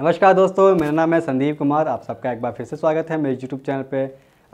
नमस्कार दोस्तों मेरा नाम है संदीप कुमार आप सबका एक बार फिर से स्वागत है मेरे यूट्यूब चैनल पे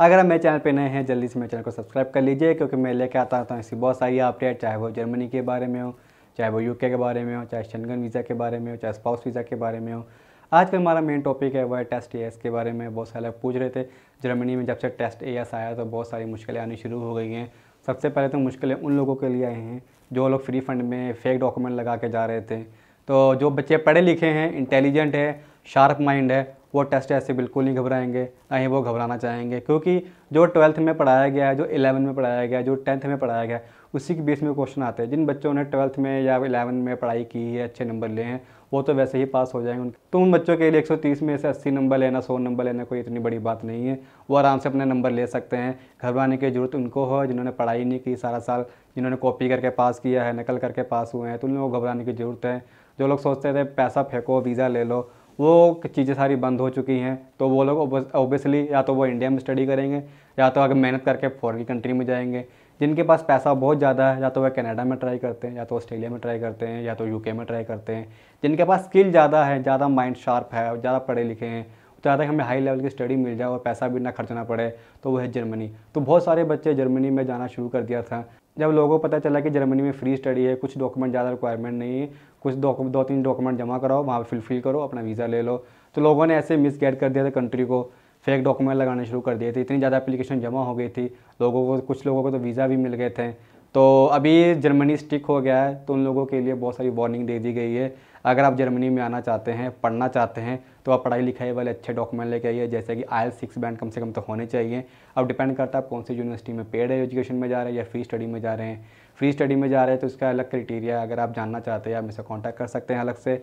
अगर आप मेरे चैनल पे नए हैं जल्दी से मेरे चैनल को सब्सक्राइब कर लीजिए क्योंकि मैं लेके आता रहता हूँ इसकी बहुत सारी अपडेट चाहे वो जर्मनी के बारे में हो चाहे वो यूके के बारे में हो चाहे शनगन वीज़ा के बारे में हो चाहे स्पाउस वीज़ा के बारे में हो आज का हमारा मेन टॉपिक है वह टेस्ट ए के बारे में बहुत सारे पूछ रहे थे जर्मनी में जब से टेस्ट ए आया तो बहुत सारी मुश्किलें आनी शुरू हो गई हैं सबसे पहले तो मुश्किलें उन लोगों के लिए आई हैं जो लोग फ्री फंड में फेक डॉक्यूमेंट लगा के जा रहे थे तो जो बच्चे पढ़े लिखे हैं इंटेलिजेंट है शार्प माइंड है वो टेस्ट ऐसे बिल्कुल नहीं घबराएंगे ना ही वो घबराना चाहेंगे क्योंकि जो ट्वेल्थ में पढ़ाया गया है जो इलेवन में पढ़ाया गया है जो टेंथ में पढ़ाया गया है उसी के बीच में क्वेश्चन आते हैं जिन बच्चों ने ट्वेल्थ में या इलेवन में पढ़ाई की है अच्छे नंबर लिए हैं वो तो वैसे ही पास हो जाएंगे तो उन बच्चों के लिए 130 में से 80 नंबर लेना 100 नंबर लेना कोई इतनी बड़ी बात नहीं है वो आराम से अपने नंबर ले सकते हैं घबराने की जरूरत उनको हो जिन्होंने पढ़ाई नहीं की सारा साल जिन्होंने कॉपी करके पास किया है नकल करके पास हुए हैं तो उन लोगों को घबराने की जरूरत है जो लोग सोचते थे पैसा फेंको वीज़ा ले लो वो चीज़ें सारी बंद हो चुकी हैं तो वो लोग ओबियसली या तो वो इंडिया में स्टडी करेंगे या तो अगर मेहनत करके फॉरन कंट्री में जाएंगे जिनके पास पैसा बहुत ज़्यादा है या तो वह कनाडा में ट्राई करते हैं या तो ऑस्ट्रेलिया में ट्राई करते हैं या तो यूके में ट्राई करते हैं जिनके पास स्किल ज़्यादा है ज़्यादा माइंड शार्प है ज़्यादा पढ़े लिखे हैं ज़्यादा हमें हाई लेवल की स्टडी मिल जाए और पैसा भी ना खर्चना पड़े तो वो है जर्मनी तो बहुत सारे बच्चे जर्मनी में जाना शुरू कर दिया था जब लोगों को पता चला कि जर्मनी में फ्री स्टडी है कुछ डॉक्यूमेंट ज़्यादा रिक्वायरमेंट नहीं है कुछ दो तीन डॉक्यूमेंट जमा कराओ वहाँ पर फिलफिल करो अपना वीज़ा ले लो तो लोगों ने ऐसे मिस कर दिया था कंट्री को फेक डॉक्यूमेंट लगाने शुरू कर दिए थे इतनी ज़्यादा एप्लीकेशन जमा हो गई थी लोगों को कुछ लोगों को तो वीज़ा भी मिल गए थे तो अभी जर्मनी स्टिक हो गया है तो उन लोगों के लिए बहुत सारी वार्निंग दे दी गई है अगर आप जर्मनी में आना चाहते हैं पढ़ना चाहते हैं तो आप पढ़ाई लिखाई वाले अच्छे डॉक्यूमेंट लेके आइए जैसे कि आयल सिक्स बैंड कम से कम तो होने चाहिए अब डिपेंड करता है आप कौन सी यूनिवर्सिटी में पेड एजुकेशन में जा रहे हैं या फ्री स्टडी में जा रहे हैं फ्री स्टडी में जा रहे हैं तो इसका अलग क्राइटेरिया है अगर आप जानना चाहते हैं आप मेरे कॉन्टैक्ट कर सकते हैं अलग से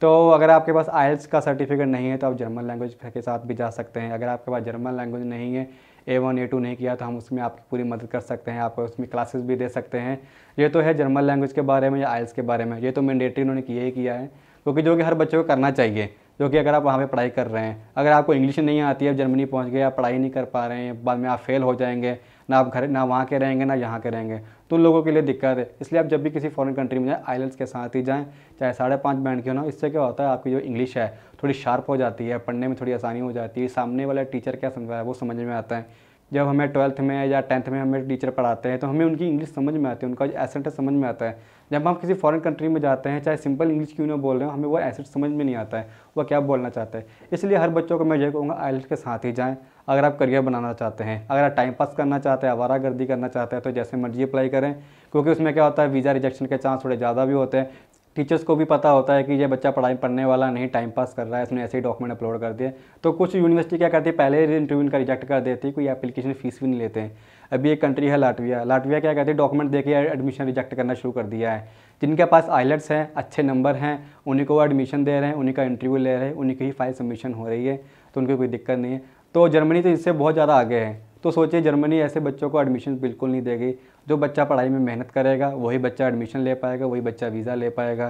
तो अगर आपके पास आयल्स का सर्टिफिकेट नहीं है तो आप जर्मन लैंग्वेज के साथ भी जा सकते हैं अगर आपके पास जर्मन लैंग्वेज नहीं है ए वन ए टू नहीं किया तो हम उसमें आपकी पूरी मदद कर सकते हैं आपको उसमें क्लासेस भी दे सकते हैं ये तो है जर्मन लैंग्वेज के बारे में या आयल्स के बारे में ये तो मैंडेटरी उन्होंने किया ही किया है क्योंकि जो कि हर बच्चे को करना चाहिए जो कि अगर आप वहाँ पे पढ़ाई कर रहे हैं अगर आपको इंग्लिश नहीं आती है आप जर्मनी पहुँच गए आप पढ़ाई नहीं कर पा रहे हैं बाद में आप फेल हो जाएंगे ना आप घर ना वहाँ के रहेंगे ना यहाँ के रहेंगे तो उन लोगों के लिए दिक्कत है इसलिए आप जब भी किसी फॉरेन कंट्री में जाएँ आइलट्स के साथ ही जाएँ चाहे साढ़े पाँच बैंड की ना इससे क्या होता है आपकी जो इंग्लिश है थोड़ी शार्प हो जाती है पढ़ने में थोड़ी आसानी हो जाती है सामने वाला टीचर क्या समझा रहा है वो समझ में आता है जब हमें ट्वेल्थ में या टेंथ में हमें टीचर पढ़ाते हैं तो हमें उनकी इंग्लिश समझ में आती है उनका जो एसेंट है समझ में आता है जब हम किसी फॉरेन कंट्री में जाते हैं चाहे सिंपल इंग्लिश क्यों ना बोल रहे हो हमें वो एसेंट समझ में नहीं आता है वो क्या बोलना चाहते हैं इसलिए हर बच्चों को मैं ये कहूँगा आइल्स के साथ ही जाएँ अगर आप करियर बनाना चाहते हैं अगर आप टाइम पास करना चाहते हैं आवारा गर्दी करना चाहते हैं तो जैसे मर्जी अप्लाई करें क्योंकि उसमें क्या होता है वीज़ा रिजेक्शन के चांस थोड़े ज़्यादा भी होते हैं टीचर्स को भी पता होता है कि ये बच्चा पढ़ाई पढ़ने वाला नहीं टाइम पास कर रहा है इसने ऐसे ही डॉक्यूमेंट अपलोड कर दिए तो कुछ यूनिवर्सिटी क्या करती है पहले ही इंटरव्यू इनका रिजेक्ट कर देती है कोई एप्लीकेशन फीस भी नहीं लेते हैं अभी एक कंट्री है लाटविया लाटविया क्या करती है डॉक्यूमेंट देकर एडमिशन रिजेक्ट करना शुरू कर दिया है जिनके पास आइलेट्स हैं अच्छे नंबर हैं उन्हीं को वो एडमिशन दे रहे हैं उन्हीं का इंटरव्यू ले रहे हैं उन्हीं की ही फाइल सबमिशन हो रही है तो उनकी कोई दिक्कत नहीं है तो जर्मनी तो इससे बहुत ज़्यादा आगे है तो सोचिए जर्मनी ऐसे बच्चों को एडमिशन बिल्कुल नहीं देगी जो बच्चा पढ़ाई में मेहनत करेगा वही बच्चा एडमिशन ले पाएगा वही बच्चा वीज़ा ले पाएगा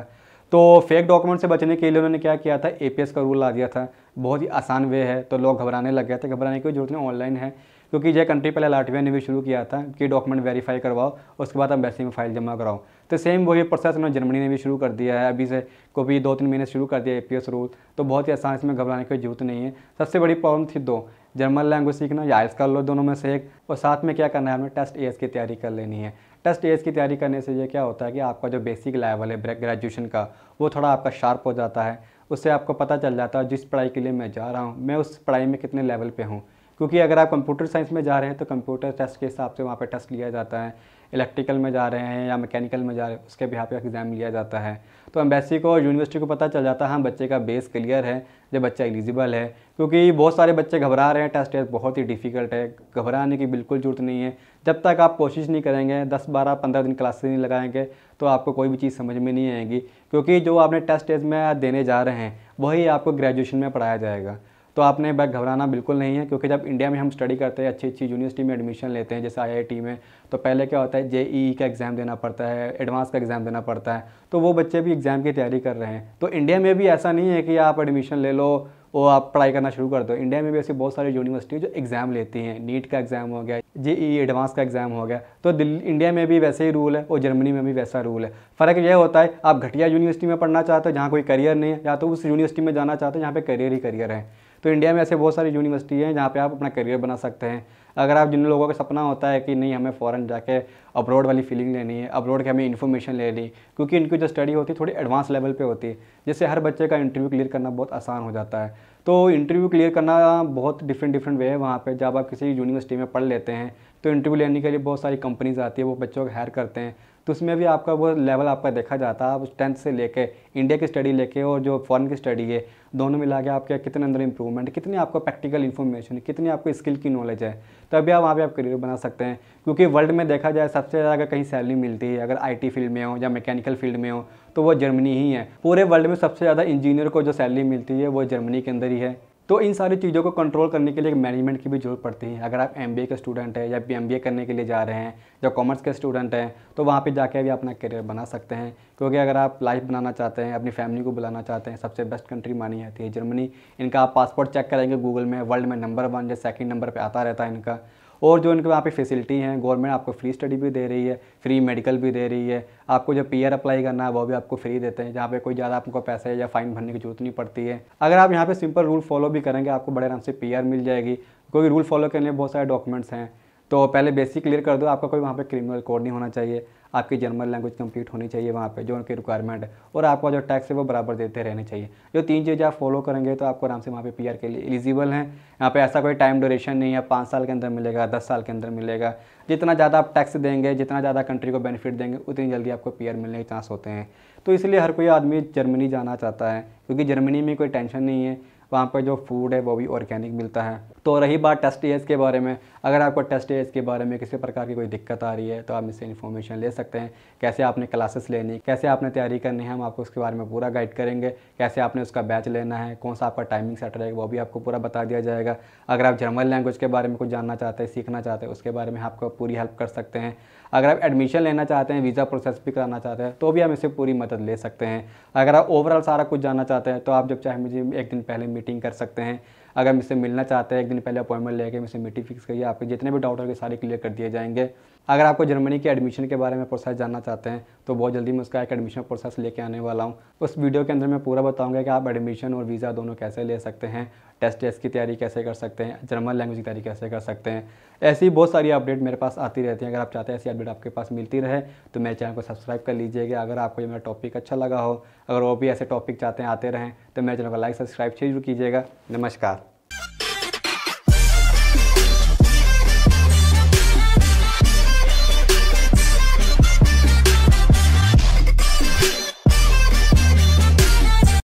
तो फेक डॉक्यूमेंट से बचने के लिए उन्होंने क्या किया था ए का रूल ला दिया था बहुत ही आसान वे है तो लोग घबराने लग गए थे घबराने की जरूरत नहीं ऑनलाइन है क्योंकि यह कंट्री पहले लाटविया ने भी शुरू किया था कि डॉक्यूमेंट वेरीफाई करवाओ उसके बाद एम्बेसी में फाइल जमा कराओ तो सेम वही प्रोसेस उन्होंने जर्मनी ने भी शुरू कर दिया है अभी से को भी दो तीन महीने शुरू कर दिया ए पी एस रूल तो बहुत ही आसान इसमें घबराने की जरूरत नहीं है सबसे बड़ी प्रॉब्लम थी दो जर्मन लैंग्वेज सीखना या कर लो दोनों में से एक और साथ में क्या करना है हमें टेस्ट एज की तैयारी कर लेनी है टेस्ट एज की तैयारी करने से ये क्या होता है कि आपका जो बेसिक लेवल है ग्रेजुएशन का वो थोड़ा आपका शार्प हो जाता है उससे आपको पता चल जाता है जिस पढ़ाई के लिए मैं जा रहा हूँ मैं उस पढ़ाई में कितने लेवल पे हूँ क्योंकि अगर आप कंप्यूटर साइंस में जा रहे हैं तो कंप्यूटर टेस्ट के हिसाब से वहाँ पर टेस्ट लिया जाता है इलेक्ट्रिकल में जा रहे हैं या मैकेनिकल में जा रहे हैं उसके भी यहाँ पे एग्ज़ाम लिया जाता है तो एम्बेसी को और यूनिवर्सिटी को पता चल जाता है हाँ बच्चे का बेस क्लियर है जब बच्चा एलिजिबल है क्योंकि बहुत सारे बच्चे घबरा रहे हैं टेस्ट टेस्ट बहुत ही डिफ़िकल्ट है घबराने की बिल्कुल ज़रूरत नहीं है जब तक आप कोशिश नहीं करेंगे दस बारह पंद्रह दिन क्लासेज नहीं लगाएंगे तो आपको कोई भी चीज़ समझ में नहीं आएगी क्योंकि जो आपने टेस्ट टेस्ट में देने जा रहे हैं वही आपको ग्रेजुएशन में पढ़ाया जाएगा तो आपने बैग घबराना बिल्कुल नहीं है क्योंकि जब इंडिया में हम स्टडी करते हैं अच्छी अच्छी यूनिवर्सिटी में एडमिशन लेते हैं जैसे आई में तो पहले क्या होता है जे e e का एग्ज़ाम देना पड़ता है एडवांस का एग्ज़ाम देना पड़ता है तो वो बच्चे भी एग्ज़ाम की तैयारी कर रहे हैं तो इंडिया में भी ऐसा नहीं है कि आप एडमिशन ले लो वो आप पढ़ाई करना शुरू कर दो इंडिया में भी ऐसी बहुत सारी यूनिवर्सिटी जो एग्ज़ाम लेती हैं नीट का एग्ज़ाम हो गया जे ई एडवांस का एग्ज़ाम हो गया तो दिल्ली इंडिया में भी वैसे ही रूल है और जर्मनी में भी वैसा रूल है फ़र्क यह होता है आप घटिया यूनिवर्सिटी में पढ़ना चाहते हो जहाँ कोई करियर नहीं है या तो उस यूनिवर्सिटी में जाना चाहते हो जहाँ पर करियर ही करियर है तो इंडिया में ऐसे बहुत सारी यूनिवर्सिटी हैं जहाँ पर आप अपना करियर बना सकते हैं अगर आप जिन लोगों का सपना होता है कि नहीं हमें फ़ौरन जाके अब्रॉड वाली फीलिंग लेनी है अब्रॉड के हमें इन्फॉर्मेशन लेनी क्योंकि इनकी जो स्टडी होती है थोड़ी एडवांस लेवल पे होती है जिससे हर बच्चे का इंटरव्यू क्लियर करना बहुत आसान हो जाता है तो इंटरव्यू क्लियर करना बहुत डिफरेंट डिफरेंट वे है वहाँ पर जब आप किसी यूनिवर्सिटी में पढ़ लेते हैं तो इंटरव्यू लेने के लिए बहुत सारी कंपनीज़ आती है वो बच्चों को हायर करते हैं तो उसमें भी आपका वो लेवल आपका देखा जाता है टेंथ से लेके इंडिया की स्टडी लेके और जो फॉरेन की स्टडी है दोनों मिला के आपके कितने अंदर इंप्रूवमेंट कितनी आपको प्रैक्टिकल इन्फॉर्मेशन कितनी आपको स्किल की नॉलेज है तभी आप वहाँ पर आप करियर बना सकते हैं क्योंकि वर्ल्ड में देखा जाए सबसे ज़्यादा अगर कहीं सैलरी मिलती है अगर आई फील्ड में हो या मैकेनिकल फील्ड में हो तो वो जर्मनी ही है पूरे वर्ल्ड में सबसे ज़्यादा इंजीनियर को जो सैलरी मिलती है वो जर्मनी के अंदर ही है तो इन सारी चीज़ों को कंट्रोल करने के लिए मैनेजमेंट की भी जरूरत पड़ती है अगर आप एम के स्टूडेंट हैं या एम करने के लिए जा रहे हैं या कॉमर्स के स्टूडेंट हैं तो वहाँ पर जाकर भी अपना करियर बना सकते हैं क्योंकि अगर आप लाइफ बनाना चाहते हैं अपनी फैमिली को बुलाना चाहते हैं सबसे बेस्ट कंट्री मानी जाती है जर्मनी इनका आप पासपोर्ट चेक करेंगे गूगल में वर्ल्ड में नंबर वन या सेकेंड नंबर पर आता रहता है इनका और जो इनके वहाँ पे फैसिलिटी हैं गवर्नमेंट आपको फ्री स्टडी भी दे रही है फ्री मेडिकल भी दे रही है आपको जो पीआर अप्लाई करना है वो भी आपको फ्री देते हैं जहाँ पे कोई ज़्यादा आपको पैसे या फाइन भरने की जरूरत नहीं पड़ती है अगर आप यहाँ पे सिंपल रूल फॉलो भी करेंगे आपको बड़े आराम से पी मिल जाएगी क्योंकि रूल फॉलो करने में बहुत सारे डॉक्यूमेंट्स हैं तो पहले बेसिक क्लियर कर दो आपका कोई वहाँ पर क्रिमिनल कोड नहीं होना चाहिए आपकी जर्मन लैंग्वेज कंप्लीट होनी चाहिए वहाँ पे जो उनकी रिक्वायरमेंट है और आपका जो टैक्स है वो बराबर देते रहने चाहिए जो तीन चीज़ें आप फॉलो करेंगे तो आपको आराम से वहाँ पे पीआर के लिए एलिजिबल हैं यहाँ पे ऐसा कोई टाइम ड्यूरेशन नहीं है पाँच साल के अंदर मिलेगा दस साल के अंदर मिलेगा जितना ज़्यादा आप टैक्स देंगे जितना ज़्यादा कंट्री को बेनिफिट देंगे उतनी जल्दी आपको पी मिलने के चांस होते हैं तो इसलिए हर कोई आदमी जर्मनी जाना चाहता है क्योंकि जर्मनी में कोई टेंशन नहीं है वहाँ पर जो फूड है वो भी ऑर्गेनिक मिलता है तो रही बात टेस्ट एज के बारे में अगर आपको टेस्ट एज के बारे में किसी प्रकार की कोई दिक्कत आ रही है तो आप इससे इन्फॉर्मेशन ले सकते हैं कैसे आपने क्लासेस लेनी कैसे आपने तैयारी करनी है हम आपको उसके बारे में पूरा गाइड करेंगे कैसे आपने उसका बैच लेना है कौन सा आपका टाइमिंग सेट रहेगा वो भी आपको पूरा बता दिया जाएगा अगर आप जर्मन लैंग्वेज के बारे में कुछ जानना चाहते हैं सीखना चाहते हैं उसके बारे में आपको पूरी हेल्प कर सकते हैं अगर आप एडमिशन लेना चाहते हैं वीज़ा प्रोसेस भी कराना चाहते हैं तो भी हम इससे पूरी मदद ले सकते हैं अगर आप ओवरऑल सारा कुछ जानना चाहते हैं तो आप जब चाहे मुझे एक दिन पहले मीटिंग कर सकते हैं अगर मुझसे मिलना चाहते हैं एक दिन पहले अपॉइंटमेंट लेके मुझसे मीटिंग फिक्स करिए आपके जितने भी डाउट होंगे सारे क्लियर कर दिए जाएंगे अगर आपको जर्मनी के एडमिशन के बारे में प्रोसेस जानना चाहते हैं तो बहुत जल्दी मैं उसका एक एडमिशन प्रोसेस लेके आने वाला हूँ उस वीडियो के अंदर मैं पूरा बताऊँगा कि आप एडमिशन और वीज़ा दोनों कैसे ले सकते हैं टेस्ट टेस्ट की तैयारी कैसे कर सकते हैं जर्मन लैंग्वेज की तैयारी कैसे कर सकते हैं ऐसी बहुत सारी अपडेट मेरे पास आती रहती हैं अगर आप चाहते हैं ऐसी अपडेट आपके पास मिलती रहे तो मेरे चैनल को सब्सक्राइब कर लीजिएगा अगर आपको ये मेरा टॉपिक अच्छा लगा हो अगर वो भी ऐसे टॉपिक चाहते हैं आते रहें तो मेरे चैनल को लाइक सब्सक्राइब जरूर कीजिएगा नमस्कार